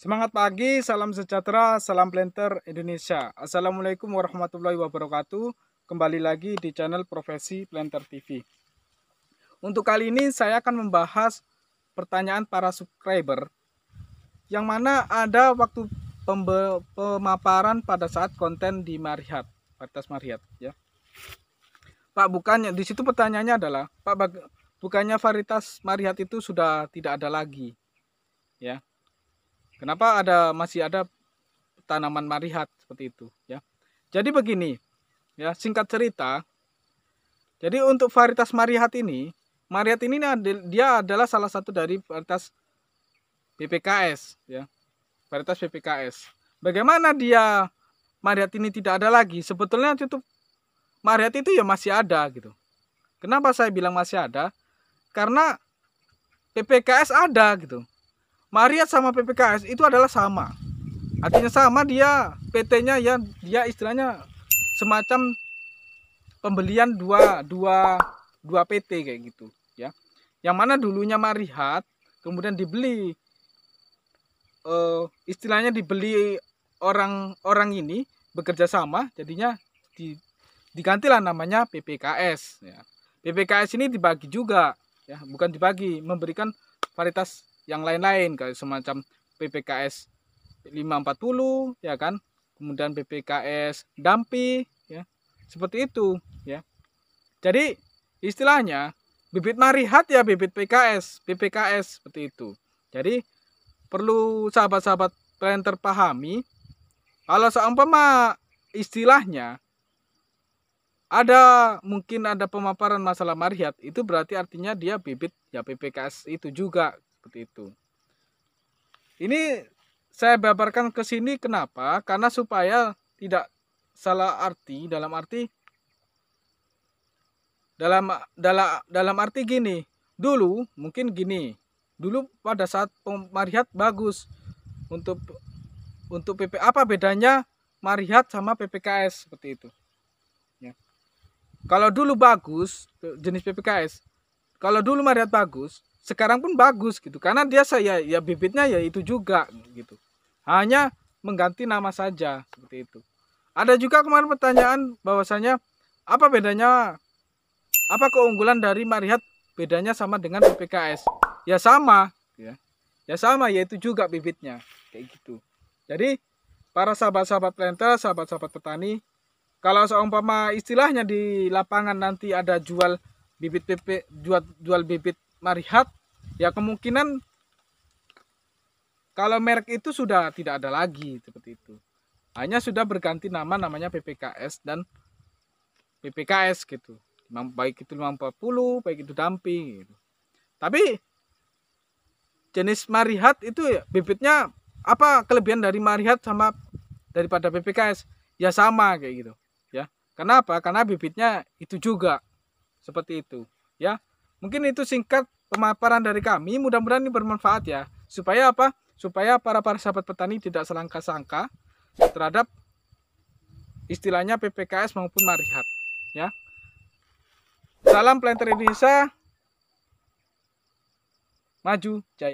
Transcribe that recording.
Semangat pagi, salam sejahtera, salam planter Indonesia. Assalamualaikum warahmatullahi wabarakatuh. Kembali lagi di channel Profesi Planter TV. Untuk kali ini saya akan membahas pertanyaan para subscriber yang mana ada waktu pemaparan pada saat konten di Marihat, Batas Marihat ya. Pak bukannya di situ pertanyaannya adalah Pak bukannya varietas Marihat itu sudah tidak ada lagi? Ya, Kenapa ada masih ada tanaman marihat seperti itu ya. Jadi begini ya singkat cerita. Jadi untuk varietas marihat ini, marihat ini dia adalah salah satu dari varietas PPKS ya. Varietas PPKS. Bagaimana dia marihat ini tidak ada lagi? Sebetulnya itu marihat itu ya masih ada gitu. Kenapa saya bilang masih ada? Karena PPKS ada gitu. Mariat sama PPKS itu adalah sama. Artinya sama dia PT-nya ya dia istilahnya semacam pembelian dua dua dua PT kayak gitu ya. Yang mana dulunya Marihat kemudian dibeli uh, istilahnya dibeli orang-orang ini bekerja sama jadinya di, digantilah namanya PPKS ya. PPKS ini dibagi juga ya, bukan dibagi, memberikan varietas yang lain-lain kayak semacam PPKS 540 ya kan kemudian PPKS Dampi ya seperti itu ya jadi istilahnya bibit marihat ya bibit PKS PPKS seperti itu jadi perlu sahabat-sahabat planter pahami kalau seumpama istilahnya ada mungkin ada pemaparan masalah marihat itu berarti artinya dia bibit ya PPKS itu juga seperti itu. Ini saya babarkan ke sini kenapa? Karena supaya tidak salah arti dalam arti dalam dalam dalam arti gini. Dulu mungkin gini. Dulu pada saat marihat bagus untuk untuk PP apa bedanya marihat sama PPKS seperti itu. Ya. Kalau dulu bagus jenis PPKS. Kalau dulu marihat bagus, sekarang pun bagus gitu karena dia saya ya, ya bibitnya ya itu juga gitu hanya mengganti nama saja seperti itu ada juga kemarin pertanyaan bahwasanya apa bedanya apa keunggulan dari marihat bedanya sama dengan PPKS ya sama ya ya sama yaitu juga bibitnya kayak gitu jadi para sahabat-sahabat planter sahabat-sahabat petani kalau seumpama istilahnya di lapangan nanti ada jual bibit PP jual jual bibit marihat ya kemungkinan kalau merek itu sudah tidak ada lagi seperti itu hanya sudah berganti nama namanya PPKS dan PPKS gitu baik itu 540 baik itu damping gitu. tapi jenis marihat itu bibitnya apa kelebihan dari marihat sama daripada PPKS ya sama kayak gitu ya kenapa karena bibitnya itu juga seperti itu ya mungkin itu singkat pemaparan dari kami mudah-mudahan ini bermanfaat ya. Supaya apa? Supaya para para sahabat petani tidak selangka-sangka terhadap istilahnya PPKS maupun Marihat ya. Salam planter Indonesia. Maju jaya.